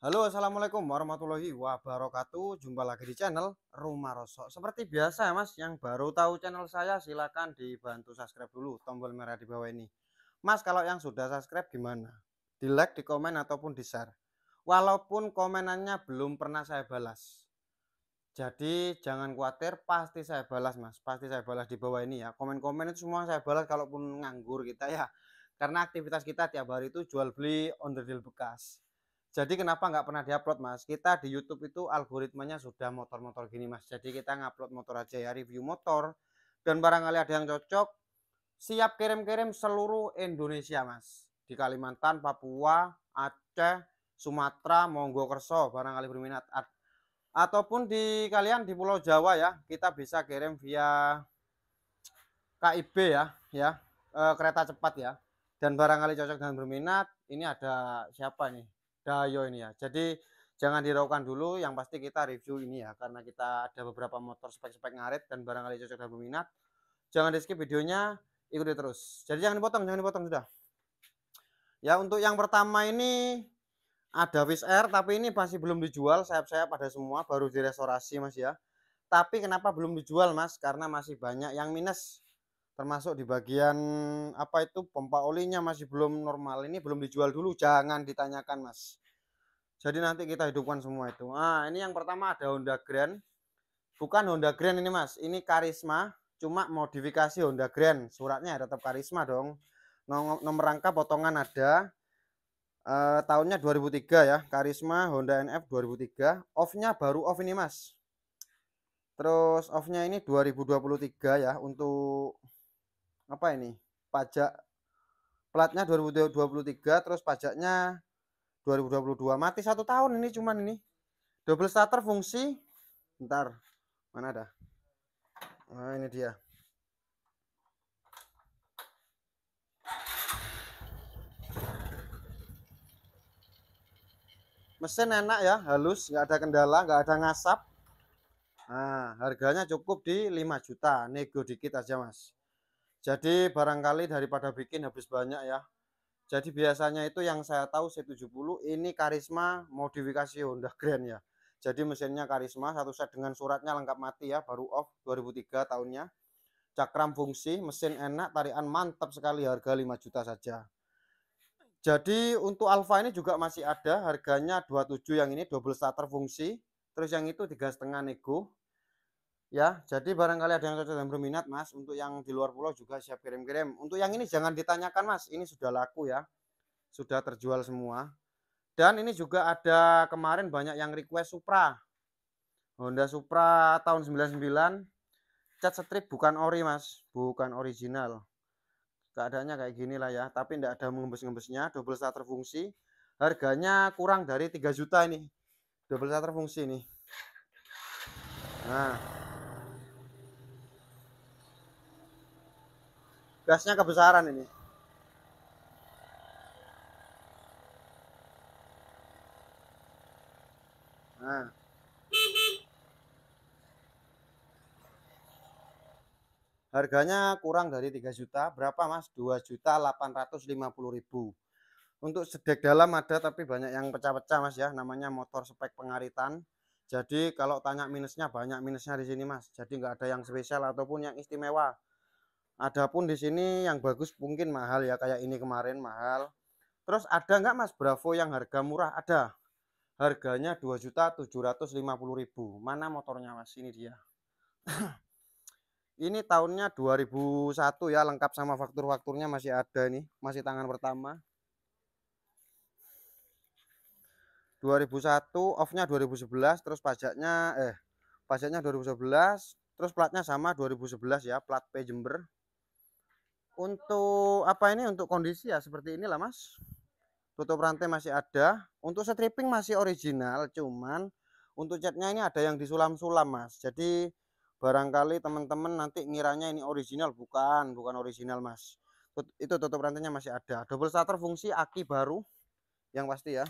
Halo assalamualaikum warahmatullahi wabarakatuh Jumpa lagi di channel Rumah Rosok Seperti biasa ya mas yang baru tahu channel saya silahkan dibantu subscribe dulu Tombol merah di bawah ini Mas kalau yang sudah subscribe gimana? Di like, di komen ataupun di share Walaupun komenannya belum pernah saya balas Jadi jangan khawatir pasti saya balas mas Pasti saya balas di bawah ini ya Komen-komen itu semua saya balas kalaupun nganggur kita ya Karena aktivitas kita tiap hari itu jual beli on the deal bekas jadi kenapa nggak pernah diupload mas? Kita di YouTube itu algoritmanya sudah motor-motor gini mas. Jadi kita ngupload motor aja ya review motor. Dan barangkali ada yang cocok, siap kirim-kirim seluruh Indonesia mas. Di Kalimantan, Papua, Aceh, Sumatera, Monggo Kerso barangkali berminat. Ataupun di kalian di Pulau Jawa ya, kita bisa kirim via KIB ya, ya e, kereta cepat ya. Dan barangkali cocok dan berminat, ini ada siapa nih? Dayo ini ya. Jadi jangan diraukan dulu yang pasti kita review ini ya karena kita ada beberapa motor spek-spek ngaret dan barangkali cocok dan berminat. Jangan di skip videonya, ikuti terus. Jadi jangan dipotong, jangan dipotong sudah. Ya untuk yang pertama ini ada Wish Air tapi ini masih belum dijual sayap-sayap pada semua baru direstorasi Mas ya. Tapi kenapa belum dijual Mas? Karena masih banyak yang minus termasuk di bagian apa itu pompa olinya masih belum normal ini belum dijual dulu jangan ditanyakan mas jadi nanti kita hidupkan semua itu ah ini yang pertama ada Honda Grand bukan Honda Grand ini mas ini Karisma cuma modifikasi Honda Grand suratnya tetap Karisma dong nomor rangka potongan ada eh, tahunnya 2003 ya Karisma Honda NF 2003 offnya baru off ini mas terus offnya ini 2023 ya untuk apa ini pajak platnya 2023 terus pajaknya 2022 mati satu tahun ini cuman ini double starter fungsi ntar mana ada nah ini dia mesin enak ya halus nggak ada kendala nggak ada ngasap nah harganya cukup di 5 juta nego dikit aja mas jadi barangkali daripada bikin habis banyak ya. Jadi biasanya itu yang saya tahu C70 ini karisma modifikasi Honda Grand ya. Jadi mesinnya karisma satu set dengan suratnya lengkap mati ya baru off 2003 tahunnya. Cakram fungsi, mesin enak, tarian mantap sekali harga 5 juta saja. Jadi untuk Alfa ini juga masih ada harganya 27 yang ini double starter fungsi, terus yang itu tiga setengah nego ya jadi barangkali ada yang cocok dan berminat mas untuk yang di luar pulau juga siap kirim-kirim untuk yang ini jangan ditanyakan mas ini sudah laku ya sudah terjual semua dan ini juga ada kemarin banyak yang request Supra Honda Supra tahun 99 cat strip bukan ori mas bukan original keadaannya kayak gini lah ya tapi tidak ada mengembes-ngembesnya double starter fungsi harganya kurang dari 3 juta ini double starter fungsi ini nah Gasnya kebesaran ini. Nah. Harganya kurang dari 3 juta. Berapa Mas? 2 juta 850 ribu. Untuk sedek dalam ada tapi banyak yang pecah-pecah Mas ya. Namanya motor spek pengaritan. Jadi kalau tanya minusnya banyak minusnya di sini Mas. Jadi nggak ada yang spesial ataupun yang istimewa. Adapun di sini yang bagus mungkin mahal ya kayak ini kemarin mahal. Terus ada nggak Mas Bravo yang harga murah? Ada. Harganya 2.750.000. Mana motornya Mas? Ini dia. ini tahunnya 2001 ya, lengkap sama faktur-fakturnya masih ada nih, masih tangan pertama. 2001, off-nya 2011, terus pajaknya eh pajaknya 2011, terus platnya sama 2011 ya, plat P Jember untuk apa ini untuk kondisi ya seperti inilah mas tutup rantai masih ada untuk stripping masih original cuman untuk catnya ini ada yang disulam-sulam mas jadi barangkali teman-teman nanti ngiranya ini original bukan bukan original mas itu tutup rantainya masih ada double starter fungsi aki baru yang pasti ya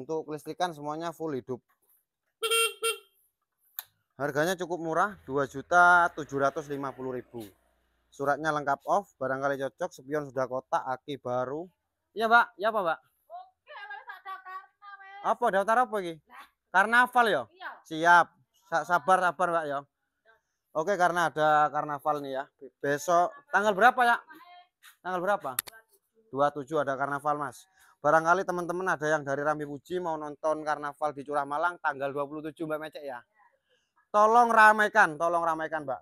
untuk kelistrikan semuanya full hidup harganya cukup murah 2.750.000 suratnya lengkap off barangkali cocok spion sudah kotak aki baru iya Pak. iya apa Pak? Oke, daftar, apa daftar apa ini karnaval ya iya. siap Sa sabar sabar Pak. ya Oke karena ada karnaval nih ya besok tanggal berapa ya tanggal berapa 27 ada karnaval mas Barangkali teman-teman ada yang dari Rambi Puji mau nonton karnaval di Curah Malang tanggal 27 Mbak Mecek ya. Tolong ramaikan, tolong ramaikan Mbak.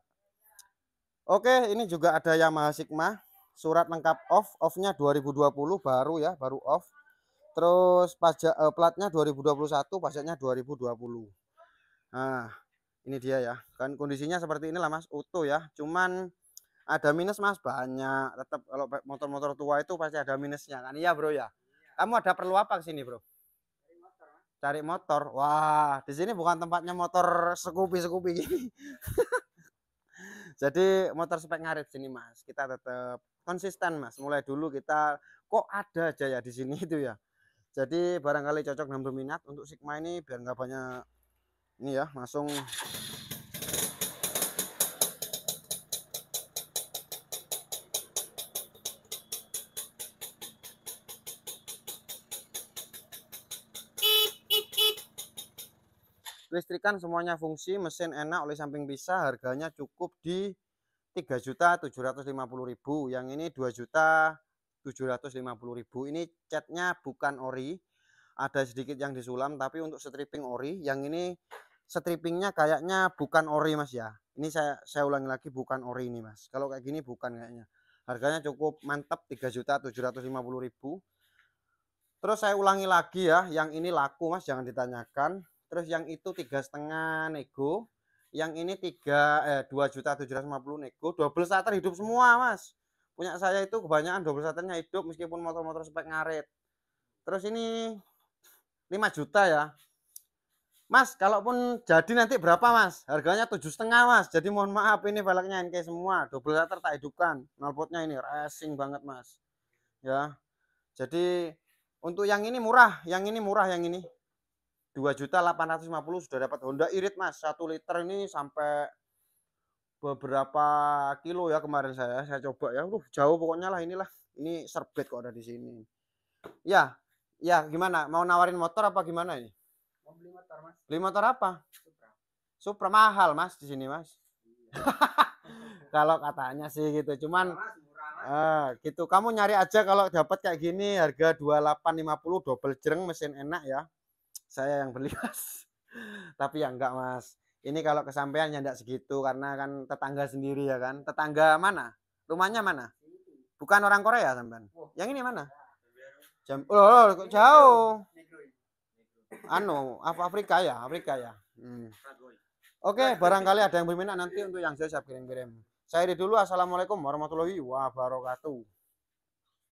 Oke, ini juga ada Yamaha Sigma. Surat lengkap off, offnya 2020 baru ya, baru off. Terus pajak eh, platnya 2021, pajaknya 2020. Nah, ini dia ya. Kan kondisinya seperti inilah Mas, utuh ya. Cuman ada minus Mas banyak. Tetap kalau motor-motor tua itu pasti ada minusnya kan. Iya, Bro ya. Kamu ada perlu apa ke sini, Bro? Cari motor. Cari motor. Wah, di sini bukan tempatnya motor Scoopy-Scoopy gini. Jadi motor spek ngarit sini, Mas. Kita tetap konsisten, Mas. Mulai dulu kita kok ada aja ya di sini itu ya. Jadi barangkali cocok dan berminat untuk Sigma ini biar nggak banyak ini ya, langsung listrikan semuanya fungsi mesin enak oleh samping bisa harganya cukup di juta 3.750.000 yang ini juta 2.750.000 ini catnya bukan ori ada sedikit yang disulam tapi untuk stripping ori yang ini strippingnya kayaknya bukan ori mas ya ini saya saya ulangi lagi bukan ori ini mas kalau kayak gini bukan kayaknya harganya cukup mantap 3.750.000 terus saya ulangi lagi ya yang ini laku mas jangan ditanyakan terus yang itu tiga setengah nego yang ini tiga eh dua juta tujuh ratus lima puluh nego double starter hidup semua mas punya saya itu kebanyakan double starternya hidup meskipun motor-motor spek ngaret terus ini lima juta ya Mas, kalaupun jadi nanti berapa mas? Harganya tujuh setengah mas. Jadi mohon maaf ini velgnya NK semua. Double starter tak hidupkan. nolpotnya ini racing banget mas. Ya. Jadi untuk yang ini murah, yang ini murah, yang ini dua juta delapan ratus lima puluh sudah dapat Honda Irit Mas. 1 liter ini sampai beberapa kilo ya kemarin saya saya coba ya. uh jauh pokoknya lah inilah. Ini serbet kok ada di sini. Ya. Ya, gimana? Mau nawarin motor apa gimana ini? Mau beli motor, Mas. Beli motor apa? Supra. mahal, Mas, di sini, Mas. Iya. kalau katanya sih gitu. Cuman Uh, gitu. Kamu nyari aja kalau dapat kayak gini harga 2850 double jereng mesin enak ya saya yang beli mas tapi ya enggak mas ini kalau kesampaian ya enggak segitu karena kan tetangga sendiri ya kan tetangga mana rumahnya mana bukan orang Korea sampean oh. yang ini mana jam oh, oh jauh anu Afrika ya Afrika ya hmm. oke okay, barangkali ada yang berminat nanti untuk yang saya siap kirim-kirim saya dulu assalamualaikum warahmatullahi wabarakatuh